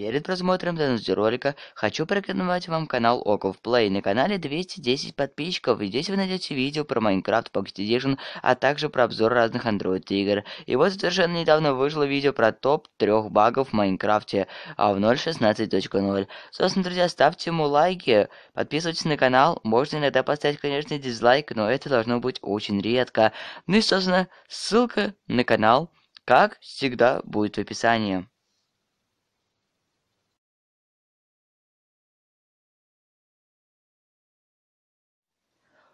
Перед просмотром данного ролика хочу порекомендовать вам канал Оков Плей. На канале 210 подписчиков, и здесь вы найдете видео про Minecraft Pocket Edition, а также про обзор разных Android игр. И вот совершенно недавно вышло видео про топ 3 багов в Майнкрафте а в 0.16.0. Собственно, друзья, ставьте ему лайки, подписывайтесь на канал, можно иногда поставить, конечно, дизлайк, но это должно быть очень редко. Ну и, собственно, ссылка на канал, как всегда, будет в описании.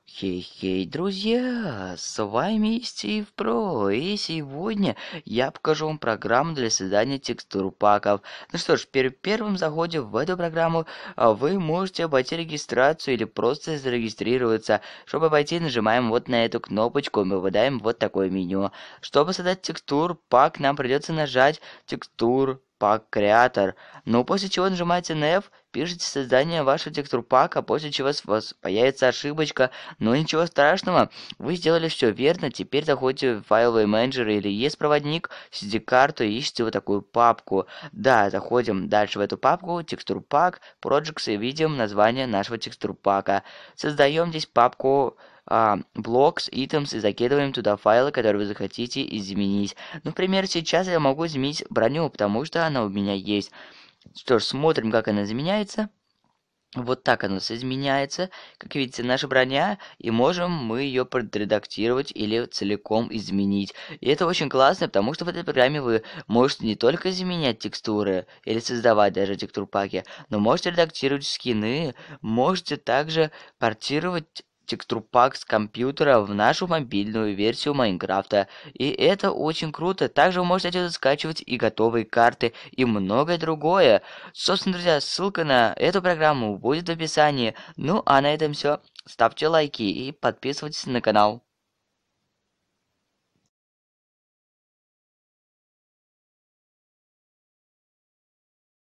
Хей-хей, друзья, с вами Стив Про, и сегодня я покажу вам программу для создания текстур паков. Ну что ж, при первом заходе в эту программу а, вы можете обойти регистрацию или просто зарегистрироваться. Чтобы обойти, нажимаем вот на эту кнопочку, мы выдаем вот такое меню. Чтобы создать текстур пак, нам придется нажать текстур пак креатор. Но после чего нажимаете на F, пишите создание вашего текстур пака, после чего у вас появится ошибочка. Но ничего страшного, вы сделали все верно. Теперь заходите в файловый менеджер или есть проводник, сидите карту и ищите вот такую папку. Да, заходим дальше в эту папку, текстур пак, projects и видим название нашего текстур пака. Создаем здесь папку а, blocks, items и закидываем туда файлы, которые вы захотите изменить. Например, ну, сейчас я могу изменить броню, потому что она у меня есть. Что ж, смотрим, как она изменяется. Вот так она изменяется. Как видите, наша броня, и можем мы ее подредактировать или целиком изменить. И это очень классно, потому что в этой программе вы можете не только изменять текстуры, или создавать даже текстур паки, но можете редактировать скины, можете также портировать текстурпак с компьютера в нашу мобильную версию Майнкрафта. И это очень круто. Также вы можете отсюда скачивать и готовые карты, и многое другое. Собственно, друзья, ссылка на эту программу будет в описании. Ну, а на этом все. Ставьте лайки и подписывайтесь на канал.